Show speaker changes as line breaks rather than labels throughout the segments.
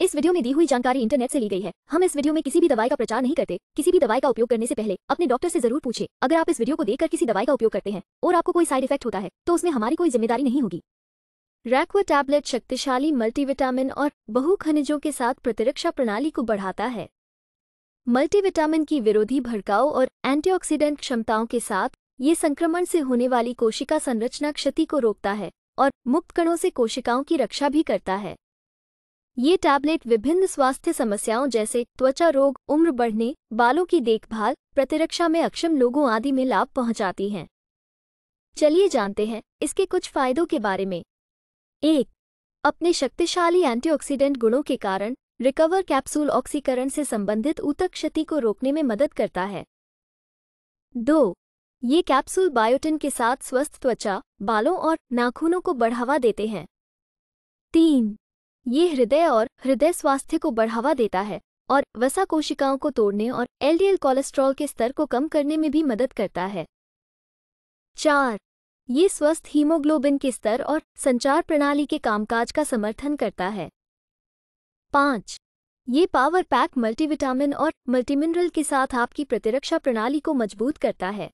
इस वीडियो में दी हुई जानकारी इंटरनेट से ली गई है हम इस वीडियो में किसी भी दवाई का प्रचार नहीं करते किसी भी दवाई का उपयोग करने से पहले अपने डॉक्टर से जरूर पूछे अगर आप इस वीडियो को देखकर किसी दवाई का उपयोग करते हैं और आपको कोई साइड इफेक्ट होता है तो उसमें हमारी कोई जिम्मेदारी नहीं होगी रैक्वा टैबलेट शक्तिशाली मल्टीविटामिन और बहु खनिजों के साथ प्रतिरक्षा प्रणाली को बढ़ाता है मल्टीविटामिन की विरोधी भड़काऊ और एंटीऑक्सीडेंट क्षमताओं के साथ ये संक्रमण से होने वाली कोशिका संरचना क्षति को रोकता है और मुक्त कणों से कोशिकाओं की रक्षा भी करता है ये टैबलेट विभिन्न स्वास्थ्य समस्याओं जैसे त्वचा रोग उम्र बढ़ने बालों की देखभाल प्रतिरक्षा में अक्षम लोगों आदि में लाभ पहुंचाती हैं चलिए जानते हैं इसके कुछ फायदों के बारे में एक अपने शक्तिशाली एंटीऑक्सीडेंट गुणों के कारण रिकवर कैप्सूल ऑक्सीकरण से संबंधित ऊतक क्षति को रोकने में मदद करता है दो ये कैप्सूल बायोटिन के साथ स्वस्थ त्वचा बालों और नाखूनों को बढ़ावा देते हैं तीन ये हृदय और हृदय स्वास्थ्य को बढ़ावा देता है और वसा कोशिकाओं को तोड़ने और एलडीएल कोलेस्ट्रॉल के स्तर को कम करने में भी मदद करता है चार ये स्वस्थ हीमोग्लोबिन के स्तर और संचार प्रणाली के कामकाज का समर्थन करता है पाँच ये पावर पैक मल्टीविटामिन और मल्टीमिनरल के साथ आपकी प्रतिरक्षा प्रणाली को मजबूत करता है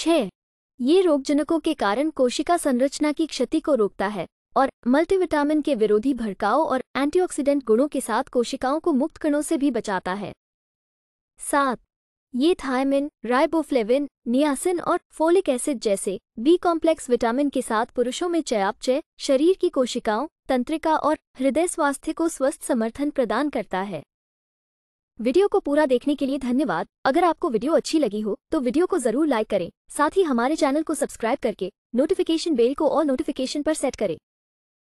छह ये रोगजनकों के कारण कोशिका संरचना की क्षति को रोकता है और मल्टीविटामिन के विरोधी भड़काव और एंटीऑक्सीडेंट गुणों के साथ कोशिकाओं को मुक्त कणों से भी बचाता है सात ये थायमिन राइबोफ्लेविन नियासिन और फोलिक एसिड जैसे बी कॉम्प्लेक्स विटामिन के साथ पुरुषों में चयापचय शरीर की कोशिकाओं तंत्रिका और हृदय स्वास्थ्य को स्वस्थ समर्थन प्रदान करता है वीडियो को पूरा देखने के लिए धन्यवाद अगर आपको वीडियो अच्छी लगी हो तो वीडियो को जरूर लाइक करें साथ ही हमारे चैनल को सब्सक्राइब करके नोटिफिकेशन बेल को और नोटिफिकेशन पर सेट करें